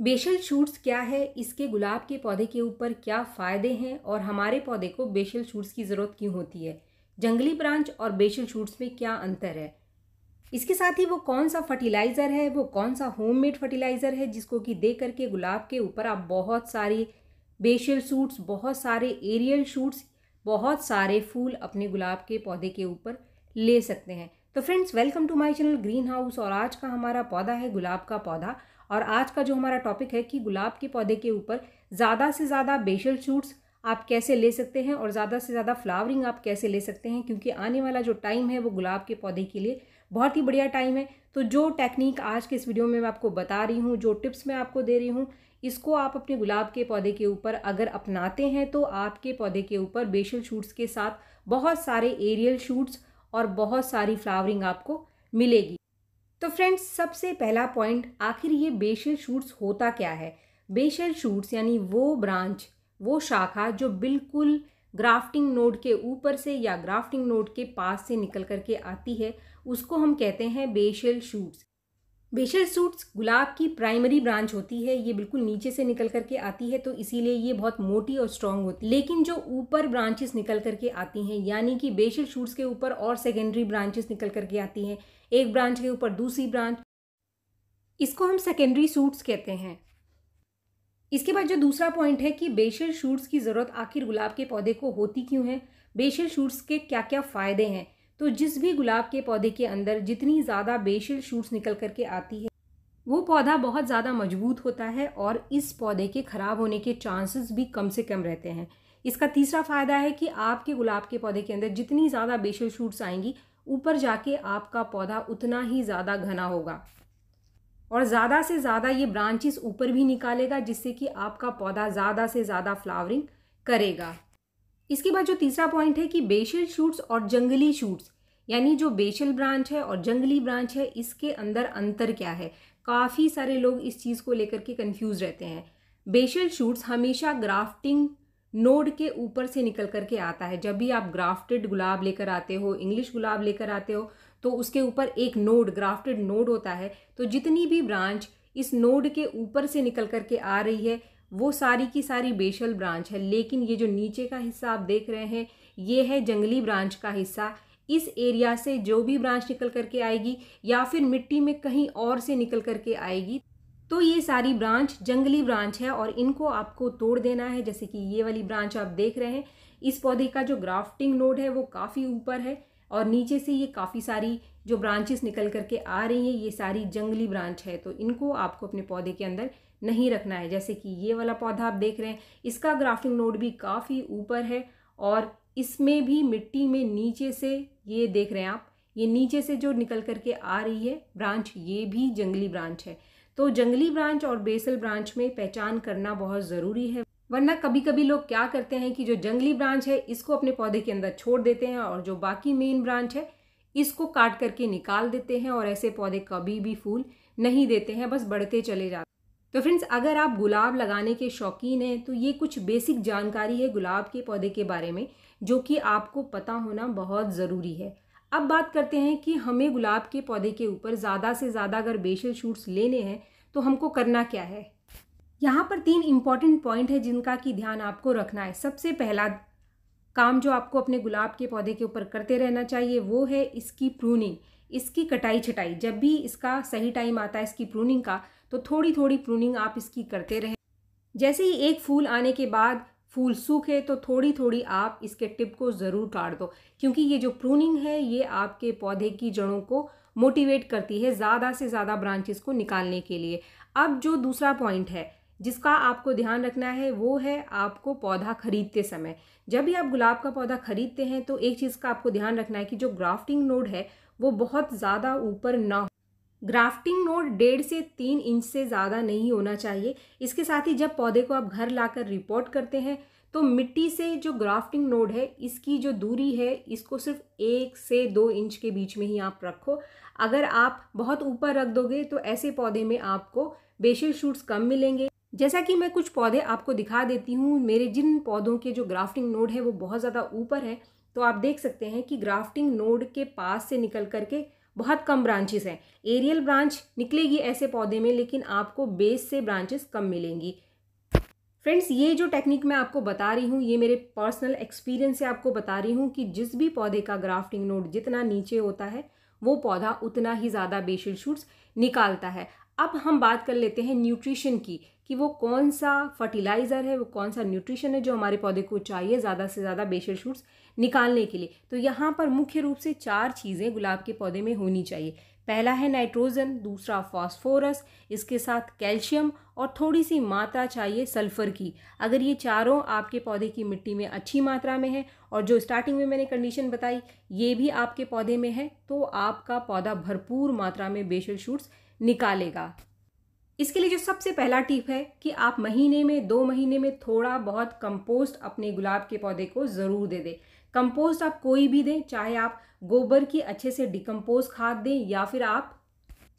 बेशल shoots क्या है इसके गुलाब के पौधे के ऊपर क्या फ़ायदे हैं और हमारे पौधे को बेशल शूट्स की ज़रूरत क्यों होती है जंगली ब्रांच और बेशल शूट्स में क्या अंतर है इसके साथ ही वो कौन सा फर्टिलाइज़र है वो कौन सा होममेड फर्टिलाइज़र है जिसको कि दे करके गुलाब के ऊपर आप बहुत सारी बेशल शूट्स बहुत सारे एरियल शूट्स बहुत सारे फूल अपने गुलाब के पौधे के ऊपर ले सकते हैं तो friends welcome to my channel Green House और आज का हमारा पौधा है गुलाब का पौधा और आज का जो हमारा टॉपिक है कि गुलाब के पौधे के ऊपर ज़्यादा से ज़्यादा बेशल शूट्स आप कैसे ले सकते हैं और ज़्यादा से ज़्यादा फ्लावरिंग आप कैसे ले सकते हैं क्योंकि आने वाला जो टाइम है वो गुलाब के पौधे के लिए बहुत ही बढ़िया टाइम है तो जो टेक्निक आज के इस वीडियो में मैं आपको बता रही हूँ जो टिप्स मैं आपको दे रही हूँ इसको आप अपने गुलाब के पौधे के ऊपर अगर अपनाते हैं तो आपके पौधे के ऊपर बेशल शूट्स के साथ बहुत सारे एरियल शूट्स और बहुत सारी फ्लावरिंग आपको मिलेगी तो फ्रेंड्स सबसे पहला पॉइंट आखिर ये बेशल शूट्स होता क्या है बेशल शूट्स यानी वो ब्रांच वो शाखा जो बिल्कुल ग्राफ्टिंग नोड के ऊपर से या ग्राफ्टिंग नोड के पास से निकल कर के आती है उसको हम कहते हैं बेशल शूट्स बेशल शूट्स गुलाब की प्राइमरी ब्रांच होती है ये बिल्कुल नीचे से निकल करके आती है तो इसीलिए ये बहुत मोटी और स्ट्रांग होती है लेकिन जो ऊपर ब्रांचेस निकल करके आती हैं यानी कि बेशल शूट्स के ऊपर और सेकेंडरी ब्रांचेस निकल करके आती हैं एक ब्रांच के ऊपर दूसरी ब्रांच इसको हम सेकेंडरी सूट्स कहते हैं इसके बाद जो दूसरा पॉइंट है कि बेशर शूट्स की ज़रूरत आखिर गुलाब के पौधे को होती क्यों है बेशर शूट्स के क्या क्या फ़ायदे हैं तो जिस भी गुलाब के पौधे के अंदर जितनी ज़्यादा बेशर शूट्स निकल करके आती है वो पौधा बहुत ज़्यादा मजबूत होता है और इस पौधे के ख़राब होने के चांसेस भी कम से कम रहते हैं इसका तीसरा फ़ायदा है कि आपके गुलाब के पौधे के अंदर जितनी ज़्यादा बेशर शूट्स आएंगी ऊपर जाके आपका पौधा उतना ही ज़्यादा घना होगा और ज़्यादा से ज़्यादा ये ब्रांचेस ऊपर भी निकालेगा जिससे कि आपका पौधा ज़्यादा से ज़्यादा फ्लावरिंग करेगा इसके बाद जो तीसरा पॉइंट है कि बेशल शूट्स और जंगली शूट्स यानी जो बेशल ब्रांच है और जंगली ब्रांच है इसके अंदर अंतर क्या है काफ़ी सारे लोग इस चीज़ को लेकर के कन्फ्यूज़ रहते हैं बेशल शूट्स हमेशा ग्राफ्टिंग नोड के ऊपर से निकल करके आता है जब भी आप ग्राफ्टेड गुलाब लेकर आते हो इंग्लिश गुलाब लेकर आते हो तो उसके ऊपर एक नोड ग्राफ्टेड नोड होता है तो जितनी भी ब्रांच इस नोड के ऊपर से निकल करके आ रही है वो सारी की सारी बेशल ब्रांच है लेकिन ये जो नीचे का हिस्सा आप देख रहे हैं ये है जंगली ब्रांच का हिस्सा इस एरिया से जो भी ब्रांच निकल करके आएगी या फिर मिट्टी में कहीं और से निकल करके आएगी तो ये सारी ब्रांच जंगली ब्रांच है और इनको आपको तोड़ देना है जैसे कि ये वाली ब्रांच आप देख रहे हैं इस पौधे का जो ग्राफ्टिंग नोड है वो काफ़ी ऊपर है और नीचे से ये काफ़ी सारी जो ब्रांचेस निकल करके आ रही हैं ये सारी जंगली ब्रांच है तो इनको आपको अपने पौधे के अंदर नहीं रखना है जैसे कि ये वाला पौधा आप देख रहे हैं इसका ग्राफ्टिंग नोड भी काफ़ी ऊपर है और इसमें भी मिट्टी में नीचे से ये देख रहे हैं आप ये नीचे से जो निकल करके आ रही है ब्रांच ये भी जंगली ब्रांच है तो जंगली ब्रांच और बेसल ब्रांच में पहचान करना बहुत ज़रूरी है वरना कभी कभी लोग क्या करते हैं कि जो जंगली ब्रांच है इसको अपने पौधे के अंदर छोड़ देते हैं और जो बाकी मेन ब्रांच है इसको काट करके निकाल देते हैं और ऐसे पौधे कभी भी फूल नहीं देते हैं बस बढ़ते चले जाते तो फ्रेंड्स अगर आप गुलाब लगाने के शौकीन हैं तो ये कुछ बेसिक जानकारी है गुलाब के पौधे के बारे में जो कि आपको पता होना बहुत ज़रूरी है अब बात करते हैं कि हमें गुलाब के पौधे के ऊपर ज़्यादा से ज़्यादा अगर बेशल शूट्स लेने हैं तो हमको करना क्या है यहाँ पर तीन इम्पॉर्टेंट पॉइंट है जिनका कि ध्यान आपको रखना है सबसे पहला काम जो आपको अपने गुलाब के पौधे के ऊपर करते रहना चाहिए वो है इसकी प्रूनिंग इसकी कटाई छटाई जब भी इसका सही टाइम आता है इसकी प्रूनिंग का तो थोड़ी थोड़ी प्रूनिंग आप इसकी करते रहें जैसे ही एक फूल आने के बाद फूल सूखे तो थोड़ी थोड़ी आप इसके टिप को ज़रूर काट दो क्योंकि ये जो प्रूनिंग है ये आपके पौधे की जड़ों को मोटिवेट करती है ज़्यादा से ज़्यादा ब्रांचेस को निकालने के लिए अब जो दूसरा पॉइंट है जिसका आपको ध्यान रखना है वो है आपको पौधा खरीदते समय जब भी आप गुलाब का पौधा खरीदते हैं तो एक चीज़ का आपको ध्यान रखना है कि जो ग्राफ्टिंग नोड है वो बहुत ज़्यादा ऊपर ना ग्राफ्टिंग नोड डेढ़ से तीन इंच से ज़्यादा नहीं होना चाहिए इसके साथ ही जब पौधे को आप घर लाकर रिपोर्ट करते हैं तो मिट्टी से जो ग्राफ्टिंग नोड है इसकी जो दूरी है इसको सिर्फ एक से दो इंच के बीच में ही आप रखो अगर आप बहुत ऊपर रख दोगे तो ऐसे पौधे में आपको बेशल शूट्स कम मिलेंगे जैसा कि मैं कुछ पौधे आपको दिखा देती हूँ मेरे जिन पौधों के जो ग्राफ्टिंग नोड है वो बहुत ज़्यादा ऊपर है तो आप देख सकते हैं कि ग्राफ्टिंग नोड के पास से निकल करके बहुत कम ब्रांचेस हैं एरियल ब्रांच निकलेगी ऐसे पौधे में लेकिन आपको बेस से ब्रांचेस कम मिलेंगी फ्रेंड्स ये जो टेक्निक मैं आपको बता रही हूँ ये मेरे पर्सनल एक्सपीरियंस से आपको बता रही हूँ कि जिस भी पौधे का ग्राफ्टिंग नोड जितना नीचे होता है वो पौधा उतना ही ज़्यादा बेशिल शूट्स निकालता है अब हम बात कर लेते हैं न्यूट्रिशन की कि वो कौन सा फर्टिलाइज़र है वो कौन सा न्यूट्रिशन है जो हमारे पौधे को चाहिए ज़्यादा से ज़्यादा बेशर शूट्स निकालने के लिए तो यहाँ पर मुख्य रूप से चार चीज़ें गुलाब के पौधे में होनी चाहिए पहला है नाइट्रोजन दूसरा फॉस्फोरस इसके साथ कैल्शियम और थोड़ी सी मात्रा चाहिए सल्फर की अगर ये चारों आपके पौधे की मिट्टी में अच्छी मात्रा में है और जो स्टार्टिंग में मैंने कंडीशन बताई ये भी आपके पौधे में है तो आपका पौधा भरपूर मात्रा में बेशल शूट्स निकालेगा इसके लिए जो सबसे पहला टिप है कि आप महीने में दो महीने में थोड़ा बहुत कंपोस्ट अपने गुलाब के पौधे को ज़रूर दे दें कंपोस्ट आप कोई भी दें चाहे आप गोबर की अच्छे से डिकम्पोज खाद दें या फिर आप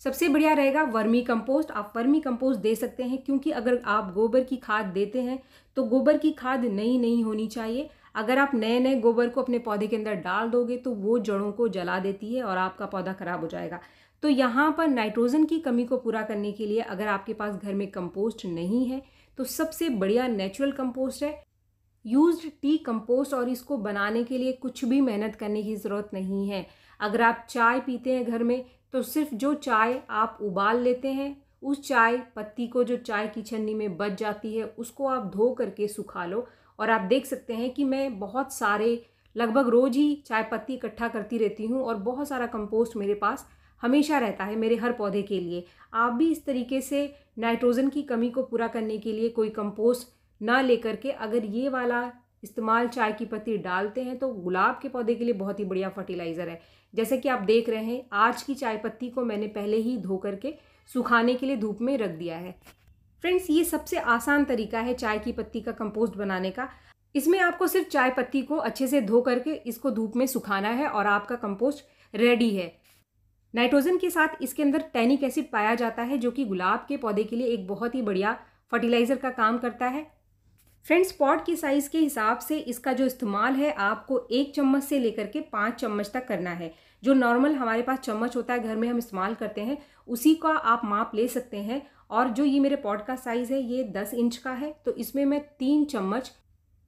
सबसे बढ़िया रहेगा वर्मी कंपोस्ट आप वर्मी कंपोस्ट दे सकते हैं क्योंकि अगर आप गोबर की खाद देते हैं तो गोबर की खाद नई नई होनी चाहिए अगर आप नए नए गोबर को अपने पौधे के अंदर डाल दोगे तो वो जड़ों को जला देती है और आपका पौधा खराब हो जाएगा तो यहाँ पर नाइट्रोजन की कमी को पूरा करने के लिए अगर आपके पास घर में कंपोस्ट नहीं है तो सबसे बढ़िया नेचुरल कंपोस्ट है यूज टी कंपोस्ट और इसको बनाने के लिए कुछ भी मेहनत करने की ज़रूरत नहीं है अगर आप चाय पीते हैं घर में तो सिर्फ जो चाय आप उबाल लेते हैं उस चाय पत्ती को जो चाय की छन्नी में बच जाती है उसको आप धो करके सुखा लो और आप देख सकते हैं कि मैं बहुत सारे लगभग रोज़ ही चाय पत्ती इकट्ठा करती रहती हूँ और बहुत सारा कंपोस्ट मेरे पास हमेशा रहता है मेरे हर पौधे के लिए आप भी इस तरीके से नाइट्रोजन की कमी को पूरा करने के लिए कोई कंपोस्ट ना लेकर के अगर ये वाला इस्तेमाल चाय की पत्ती डालते हैं तो गुलाब के पौधे के लिए बहुत ही बढ़िया फर्टिलाइज़र है जैसे कि आप देख रहे हैं आज की चाय पत्ती को मैंने पहले ही धो करके सुखाने के लिए धूप में रख दिया है फ्रेंड्स ये सबसे आसान तरीका है चाय की पत्ती का कंपोस्ट बनाने का इसमें आपको सिर्फ चाय पत्ती को अच्छे से धो करके इसको धूप में सुखाना है और आपका कंपोस्ट रेडी है नाइट्रोजन के साथ इसके अंदर टैनिक एसिड पाया जाता है जो कि गुलाब के पौधे के लिए एक बहुत ही बढ़िया फर्टिलाइज़र का काम करता है फ्रेंड्स पॉट की साइज़ के हिसाब से इसका जो इस्तेमाल है आपको एक चम्मच से लेकर के पाँच चम्मच तक करना है जो नॉर्मल हमारे पास चम्मच होता है घर में हम इस्तेमाल करते हैं उसी का आप माप ले सकते हैं और जो ये मेरे पॉट का साइज़ है ये दस इंच का है तो इसमें मैं तीन चम्मच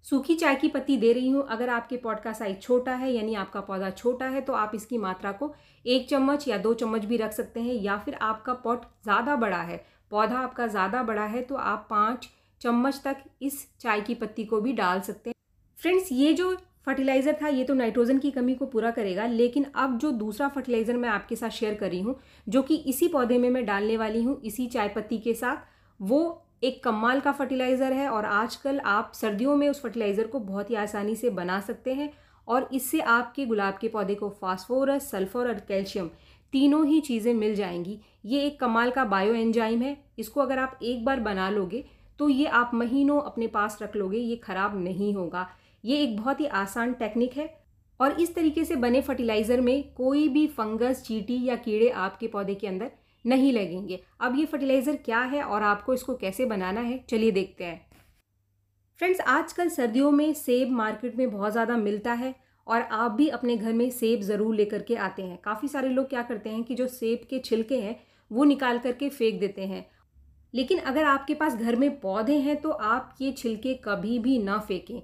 सूखी चाय की पत्ती दे रही हूँ अगर आपके पॉट का साइज छोटा है यानी आपका पौधा छोटा है तो आप इसकी मात्रा को एक चम्मच या दो चम्मच भी रख सकते हैं या फिर आपका पॉट ज़्यादा बड़ा है पौधा आपका ज़्यादा बड़ा है तो आप पाँच चम्मच तक इस चाय की पत्ती को भी डाल सकते हैं फ्रेंड्स ये जो फर्टिलाइज़र था ये तो नाइट्रोजन की कमी को पूरा करेगा लेकिन अब जो दूसरा फर्टिलाइज़र मैं आपके साथ शेयर कर रही हूँ जो कि इसी पौधे में मैं डालने वाली हूँ इसी चाय पत्ती के साथ वो एक कमाल का फर्टिलाइज़र है और आजकल आप सर्दियों में उस फर्टिलाइज़र को बहुत ही आसानी से बना सकते हैं और इससे आपके गुलाब के पौधे को फास्फोरस सल्फर और कैल्शियम तीनों ही चीज़ें मिल जाएंगी ये एक कमाल का बायो एंजाइम है इसको अगर आप एक बार बना लोगे तो ये आप महीनों अपने पास रख लोगे ये ख़राब नहीं होगा ये एक बहुत ही आसान टेक्निक है और इस तरीके से बने फर्टिलाइज़र में कोई भी फंगस चीटी या कीड़े आपके पौधे के अंदर नहीं लगेंगे अब ये फर्टिलाइज़र क्या है और आपको इसको कैसे बनाना है चलिए देखते हैं फ्रेंड्स आजकल सर्दियों में सेब मार्केट में बहुत ज़्यादा मिलता है और आप भी अपने घर में सेब ज़रूर लेकर के आते हैं काफ़ी सारे लोग क्या करते हैं कि जो सेब के छिलके हैं वो निकाल करके फेंक देते हैं लेकिन अगर आपके पास घर में पौधे हैं तो आप ये छिलके कभी भी ना फेंकें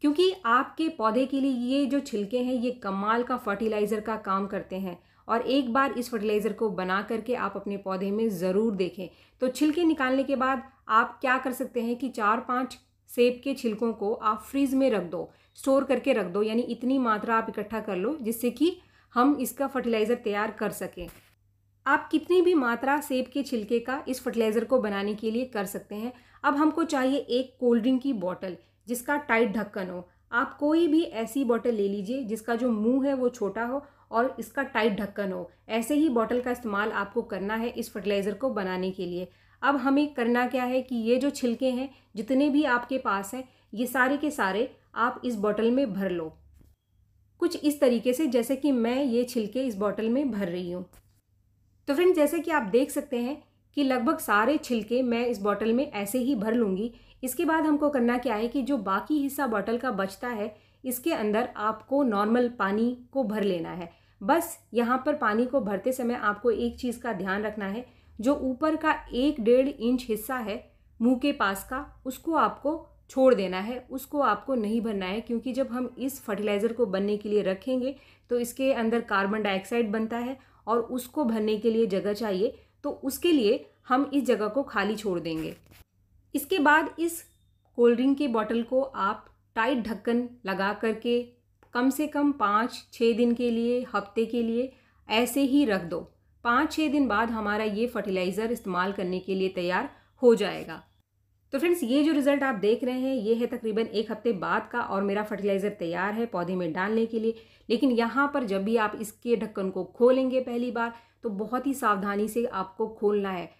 क्योंकि आपके पौधे के लिए ये जो छिलके हैं ये कमाल का फर्टिलाइज़र का काम करते हैं और एक बार इस फर्टिलाइज़र को बना करके आप अपने पौधे में ज़रूर देखें तो छिलके निकालने के बाद आप क्या कर सकते हैं कि चार पाँच सेब के छिलकों को आप फ्रीज़ में रख दो स्टोर करके रख दो यानी इतनी मात्रा आप इकट्ठा कर लो जिससे कि हम इसका फर्टिलाइज़र तैयार कर सकें आप कितनी भी मात्रा सेब के छिलके का इस फर्टिलाइज़र को बनाने के लिए कर सकते हैं अब हमको चाहिए एक कोल्ड ड्रिंक की बॉटल जिसका टाइट ढक्कन हो आप कोई भी ऐसी बॉटल ले लीजिए जिसका जो मुंह है वो छोटा हो और इसका टाइट ढक्कन हो ऐसे ही बॉटल का इस्तेमाल आपको करना है इस फर्टिलाइज़र को बनाने के लिए अब हमें करना क्या है कि ये जो छिलके हैं जितने भी आपके पास हैं ये सारे के सारे आप इस बॉटल में भर लो कुछ इस तरीके से जैसे कि मैं ये छिलके इस बॉटल में भर रही हूँ तो फ्रेंड जैसे कि आप देख सकते हैं कि लगभग सारे छिलके मैं इस बॉटल में ऐसे ही भर लूँगी इसके बाद हमको करना क्या है कि जो बाकी हिस्सा बॉटल का बचता है इसके अंदर आपको नॉर्मल पानी को भर लेना है बस यहाँ पर पानी को भरते समय आपको एक चीज़ का ध्यान रखना है जो ऊपर का एक डेढ़ इंच हिस्सा है मुंह के पास का उसको आपको छोड़ देना है उसको आपको नहीं भरना है क्योंकि जब हम इस फर्टिलाइज़र को बनने के लिए रखेंगे तो इसके अंदर कार्बन डाइऑक्साइड बनता है और उसको भरने के लिए जगह चाहिए तो उसके लिए हम इस जगह को खाली छोड़ देंगे इसके बाद इस कोल्ड ड्रिंक की बॉटल को आप टाइट ढक्कन लगा करके कम से कम पाँच छः दिन के लिए हफ्ते के लिए ऐसे ही रख दो पाँच छः दिन बाद हमारा ये फर्टिलाइज़र इस्तेमाल करने के लिए तैयार हो जाएगा तो फ्रेंड्स ये जो रिज़ल्ट आप देख रहे हैं ये है तकरीबन एक हफ्ते बाद का और मेरा फर्टिलाइज़र तैयार है पौधे में डालने के लिए लेकिन यहाँ पर जब भी आप इसके ढक्कन को खोलेंगे पहली बार तो बहुत ही सावधानी से आपको खोलना है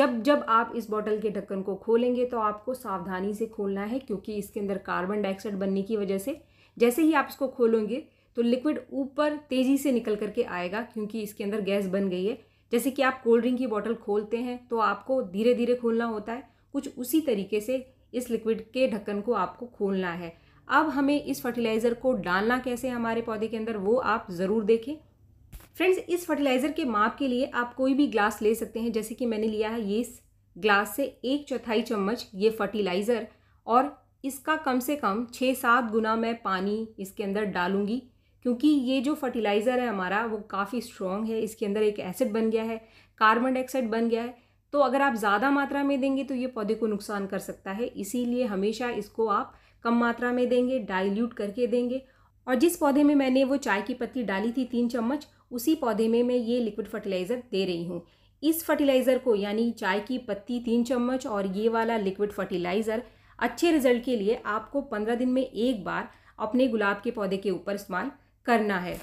जब जब आप इस बॉटल के ढक्कन को खोलेंगे तो आपको सावधानी से खोलना है क्योंकि इसके अंदर कार्बन डाइऑक्साइड बनने की वजह से जैसे ही आप इसको खोलोगे तो लिक्विड ऊपर तेज़ी से निकल करके आएगा क्योंकि इसके अंदर गैस बन गई है जैसे कि आप कोल्ड ड्रिंक की बॉटल खोलते हैं तो आपको धीरे धीरे खोलना होता है कुछ उसी तरीके से इस लिक्विड के ढक्कन को आपको खोलना है अब हमें इस फर्टिलाइज़र को डालना कैसे हमारे पौधे के अंदर वो आप ज़रूर देखें फ्रेंड्स इस फर्टिलाइज़र के माप के लिए आप कोई भी ग्लास ले सकते हैं जैसे कि मैंने लिया है ये इस ग्लास से एक चौथाई चम्मच ये फर्टिलाइज़र और इसका कम से कम छः सात गुना मैं पानी इसके अंदर डालूँगी क्योंकि ये जो फर्टिलाइज़र है हमारा वो काफ़ी स्ट्रॉन्ग है इसके अंदर एक एसिड बन गया है कार्बन डाइऑक्साइड बन गया है तो अगर आप ज़्यादा मात्रा में देंगे तो ये पौधे को नुकसान कर सकता है इसीलिए हमेशा इसको आप कम मात्रा में देंगे डाइल्यूट करके देंगे और जिस पौधे में मैंने वो चाय की पत्ती डाली थी तीन चम्मच उसी पौधे में मैं ये लिक्विड फर्टिलाइज़र दे रही हूँ इस फर्टिलाइज़र को यानी चाय की पत्ती तीन चम्मच और ये वाला लिक्विड फर्टिलाइज़र अच्छे रिजल्ट के लिए आपको पंद्रह दिन में एक बार अपने गुलाब के पौधे के ऊपर इस्तेमाल करना है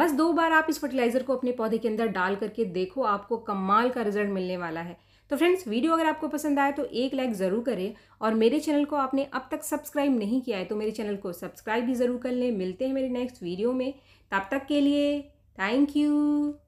बस दो बार आप इस फर्टिलाइज़र को अपने पौधे के अंदर डाल करके देखो आपको कमाल का रिजल्ट मिलने वाला है तो फ्रेंड्स वीडियो अगर आपको पसंद आए तो एक लाइक ज़रूर करें और मेरे चैनल को आपने अब तक सब्सक्राइब नहीं किया है तो मेरे चैनल को सब्सक्राइब भी ज़रूर कर लें मिलते हैं मेरे नेक्स्ट वीडियो में तब तक के लिए थैंक यू